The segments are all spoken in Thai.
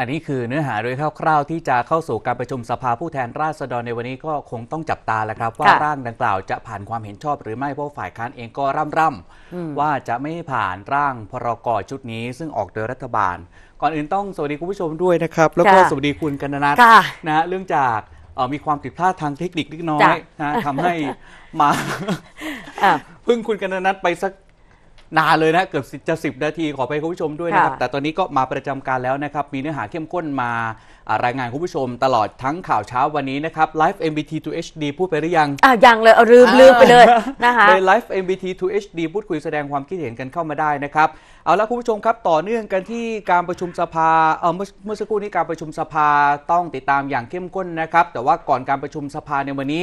อันนี้คือเนื้อหาโดยคร่าวๆที่จะเข้าสู่การประชุมสภาผู้แทนราษฎรในวันนี้ก็คงต้องจับตาแล้วครับ ว่าร่างดังกล่าวจะผ่านความเห็นชอบหรือไม่เพราะฝ่ายค้านเองก็ร่ำร่ำว่าจะไม่ผ่านร่างพรกชุดนี้ ซึ่งออกโดยรัฐบาล ก่อนอื่นต้องสวัสดีคุณผู้ชมด้วยนะครับแล้วก็สวัสดีคุณกันนัทนะฮะเรื่องจากมีความผิดพลาดทางเทคนิคเล็กน้อยนะทำให้มาพึ่งคุณกันนัทไปสักนานเลยนะ เกือบจะสิบนาทีขอไปคุณผู้ชมด้วยนะครับ แต่ตอนนี้ก็มาประจำการแล้วนะครับ มีเนื้อหาเข้มข้นมารายงานคุณผู้ชมตลอดทั้งข่าวเช้าวันนี้นะครับไลฟ์ MBT to HD พูดไปหรือยัง อ่ะยังเลยลืมลืมไปเลยนะคะในไลฟ์ MBT to HD พูดคุยแสดงความคิดเห็นกันเข้ามาได้นะครับ เอาละคุณผู้ชมครับ ต่อเนื่องกันที่การประชุมสภาเอ่อเมื่อสักครู่นี้การประชุมสภาต้องติดตามอย่างเข้มข้นนะครับแต่ว่าก่อนการประชุมสภาในวันนี้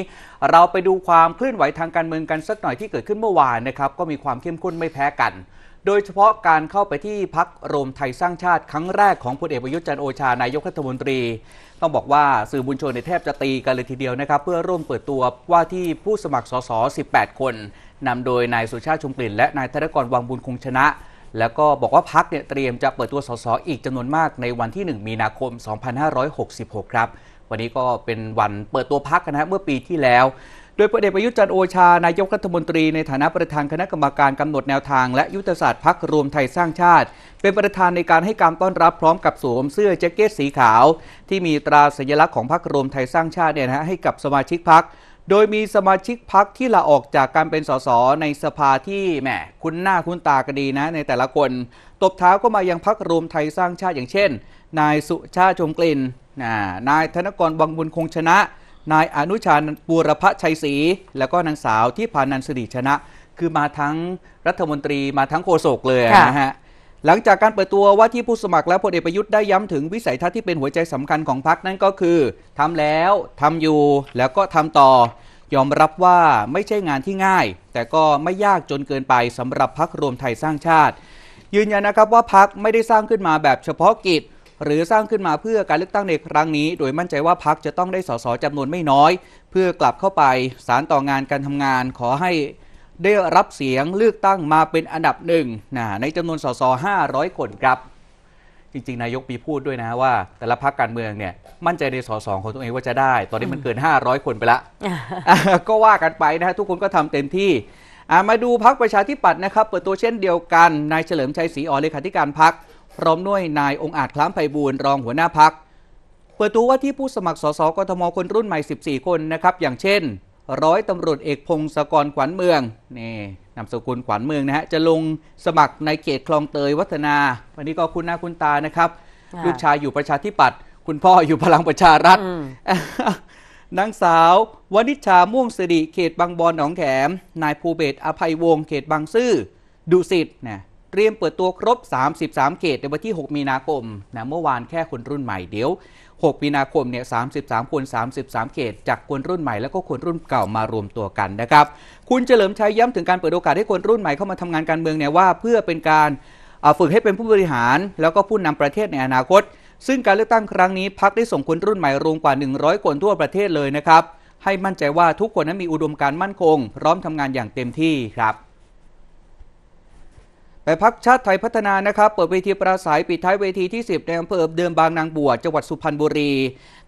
เราไปดูความเคลื่อนไหวทางการเมืองกันสักหน่อยที่เกิดขึ้นเมื่อวานนะครับก็มีความเข้มข้นไม่แพ้กันโดยเฉพาะการเข้าไปที่พักรวมไทยสร้างชาติครั้งแรกของพลเอกประยุทธ์จันโอชา นายกรัฐมนตรี ต้องบอกว่าสื่อบุญชนในแทบจะตีกันเลยทีเดียวนะครับ เพื่อร่วมเปิดตัวว่าที่ผู้สมัครสส 18 คนนำโดยนายสุชาติชมกลิ่นและนายธนกรวังบุญคงชนะ แล้วก็บอกว่าพักเนี่ยเตรียมจะเปิดตัวสสอีกจำนวนมากในวันที่ 1 มีนาคม 2566 ครับ วันนี้ก็เป็นวันเปิดตัวพักนะฮะเมื่อปีที่แล้วโดยพลเอกประยุทธ์จันโอชา นายกรัฐมนตรีในฐานะประธานคณะกรรมการกำหนดแนวทางและยุทธศาสตร์พักรวมไทยสร้างชาติ เป็นประธานในการให้การต้อนรับพร้อมกับสวมเสื้อแจ็คเก็ตสีขาวที่มีตราสัญลักษณ์ของพักรวมไทยสร้างชาติเนี่ยนะให้กับสมาชิกพักโดยมีสมาชิกพักที่ลาออกจากการเป็นสสในสภาที่แหมคุ้นหน้าคุ้นตากันดีนะในแต่ละคนตบเท้าก็มายังพักรวมไทยสร้างชาติอย่างเช่นนายสุชาติชมกลิ่นนายธนกรวังบุญคงชนะนายอนุชาบูรพชัยศรีแล้วก็นางสาวที่พานันสิริชนะ คือมาทั้งรัฐมนตรีมาทั้งโฆษกเลยนะฮะ หลังจากการเปิดตัวว่าที่ผู้สมัครและพลเอกประยุทธ์ได้ย้ำถึงวิสัยทัศน์ที่เป็นหัวใจสำคัญของพรรคนั่นก็คือ ทำแล้วทำอยู่แล้วก็ทำต่อ ยอมรับว่าไม่ใช่งานที่ง่าย แต่ก็ไม่ยากจนเกินไปสำหรับพรรครวมไทยสร้างชาติ ยืนยันนะครับว่าพรรคไม่ได้สร้างขึ้นมาแบบเฉพาะกิจหรือสร้างขึ้นมาเพื่อการเลือกตั้งในครั้งนี้ โดยมั่นใจว่าพักจะต้องได้สสจำนวนไม่น้อย เพื่อกลับเข้าไปสารต่องานการทำงาน ขอให้ ได้รับเสียงเลือกตั้งมาเป็นอันดับหนึ่งนะในจำนวนสส500คนครับ จริงๆนายกมีพูดด้วยนะว่า แต่ละพักการเมืองเนี่ย มั่นใจในสสของตัวเองว่าจะได้ ตอนนี้มันเกิน 500 คนไปละก็ว่ากันไปนะฮะทุกคนก็ทำเต็มที่มาดูพักประชาธิปัตย์นะครับ เปิดตัวเช่นเดียวกันนายเฉลิมชัยศรีอ่อนเลขาธิการพักพร้อมด้วย นายองอาจคล้ำไพบูลรองหัวหน้าพัก เปิดตัวว่าที่ผู้สมัครสสกทมคนรุ่นใหม่ 14 คนนะครับ อย่างเช่น ร้อยตำรวจเอกพงศกรขวัญเมืองนี่นามสกุลขวัญเมืองนะฮะจะลงสมัครในเขตคลองเตยวัฒนา วันนี้ก็คุณหน้าคุณตานะครับ ลูกชายอยู่ประชาธิปัตย์คุณพ่ออยู่พลังประชารัฐนางสาววนิชาม่วงสิริเขตบางบอนหนองแขมนายภูเบศอภัยวงศเขตบางซื่อดุสิตเนี่ยเตรียมเปิดตัวครบ 33เขตในวันที่ 6 มีนาคมนะเมื่อวานแค่คนรุ่นใหม่เดี๋ยว 6 มีนาคมเนี่ย33คน33เขตจากคนรุ่นใหม่แล้วก็คนรุ่นเก่ามารวมตัวกันนะครับ คุณเฉลิมชัยย้ำถึงการเปิดโอกาสให้คนรุ่นใหม่เข้ามาทำงานการเมืองเนี่ยว่าเพื่อเป็นการฝึกให้เป็นผู้บริหาร แล้วก็ผู้นำประเทศในอนาคต ซึ่งการเลือกตั้งครั้งนี้พักได้ส่งคนรุ่นใหม่รวมกว่า 100 คนทั่วประเทศเลยนะครับ ให้มั่นใจว่าทุกคนนั้นมีอุดมการณ์มั่นคง พร้อมทำงานอย่างเต็มที่ครับไปพักชาติไทยพัฒนานะครับเปิดเวทีปราศัยปิดท้ายเวทีที่ 10ในอำเภอเดิมบางนางบวชจังหวัดสุพรรณบุรี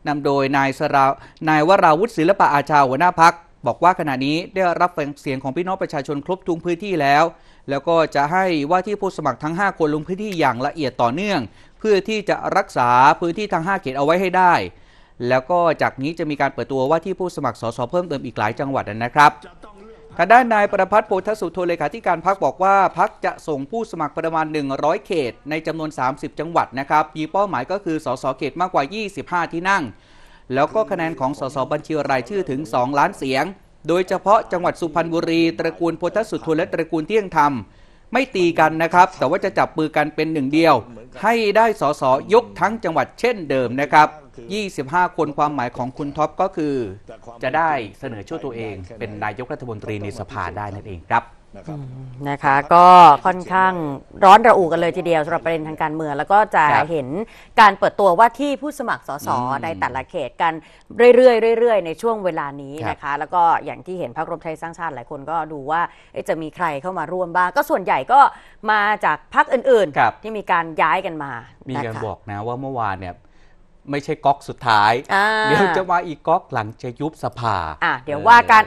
นำโดยนายสรานายวราวุฒิศิลปะอาชาหัวหน้าพัก บอกว่าขณะนี้ได้รับฟังเสียงของพี่น้องประชาชนครบทุงพื้นที่แล้ว แล้วก็จะให้ว่าที่ผู้สมัครทั้ง 5 คนลงพื้นที่อย่างละเอียดต่อเนื่อง เพื่อที่จะรักษาพื้นที่ทั้ง5เขตเอาไว้ให้ได้ แล้วก็จากนี้จะมีการเปิดตัวว่าที่ผู้สมัครสสเพิ่มเติมอีกหลายจังหวัดนะครับทางด้านนายประพัฒน์โพธสุทนเลขาธิการพักบอกว่าพักจะส่งผู้สมัครประมาณ 100 เขตในจำนวน 30 จังหวัดนะครับมีเป้าหมายก็คือสสเขตมากกว่า 25 ที่นั่ง แล้วก็คะแนนของสสบัญชีรายชื่อถึง 2 ล้านเสียง โดยเฉพาะจังหวัดสุพรรณบุรีตระกูลโพธสุทนและตระกูลเที่ยงธรรมไม่ตีกันนะครับ แต่ว่าจะจับปือกันเป็นหนึ่งเดียว ให้ได้สสยกทั้งจังหวัดเช่นเดิมนะครับ 25 คนความหมายของคุณท็อปก็คือ จะได้เสนอชื่อตัวเอง เป็นนายกรัฐมนตรีในสภาได้นั่นเองครับนะครับนะคะก็ค่อนข้างร้อนระอุกันเลยทีเดียวสำหรับประเด็นทางการเมืองแล้วก็จะเห็นการเปิดตัวว่าที่ผู้สมัครสสในแต่ละเขตกันเรื่อยๆเรื่อยๆในช่วงเวลานี้นะคะ แล้วก็อย่างที่เห็นพรรครวมไทยสร้างชาติ หลายคนก็ดูว่าจะมีใครเข้ามาร่วมบ้าง ก็ส่วนใหญ่ก็มาจากพรรคอื่นๆ ที่มีการย้ายกันมา มีการบอกนะว่าเมื่อวานเนี่ยไม่ใช่ก๊อกสุดท้ายเดี๋ยวจะมาอีกก๊อกหลังจะยุบสภาเดี๋ยวว่าการ